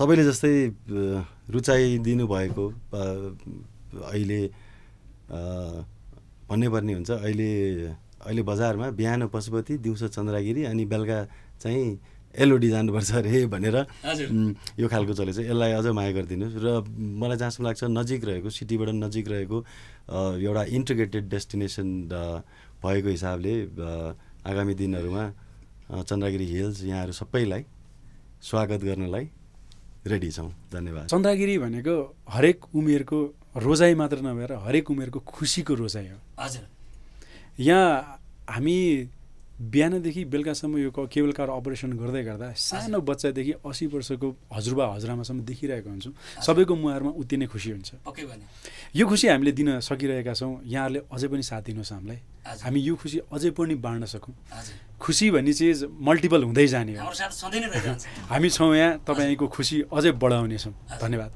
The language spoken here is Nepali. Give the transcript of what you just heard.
सबैले जस्तै रुचाइदिनु भएको अहिले भन्नैपर्ने हुन्छ अहिले अहिले बजारमा बिहान पशुपति दिउँसो चन्द्रगिरी अनि बेलुका चाहिँ एलओडी जानुपर्छ अरे भनेर यो खालको चलेको छ यसलाई अझ माया गरिदिनुहोस् र मलाई जहाँसम्म लाग्छ नजिक रहेको सिटीबाट नजिक रहेको एउटा इन्टिग्रेटेड डेस्टिनेसन भएको हिसाबले आगामी दिनहरूमा चन्द्रगिरी हिल्स यहाँहरू सबैलाई स्वागत गर्नलाई रेडी छौँ धन्यवाद चन्द्रगिरी भनेको हरेक उमेरको रोजाइ मात्र नभएर हरेक उमेरको खुसीको रोजाइ हो हजुर यहाँ हामी बिहानदेखि बेलुकासम्म यो केबल कार अपरेसन गर्दै गर्दा सानो बच्चादेखि असी वर्षको हजुरबा हजुरआमासम्म देखिरहेको हुन्छौँ सबैको मुहारमा उति नै खुसी हुन्छ यो खुसी हामीले दिन सकिरहेका छौँ यहाँहरूले अझै पनि साथ दिनुहोस् हामीलाई हामी यो खुसी अझै पनि बाँड्न सकौँ खुसी भन्ने चिज मल्टिपल हुँदै जाने हो हामी छौँ यहाँ तपाईँको खुसी अझै बढाउनेछौँ धन्यवाद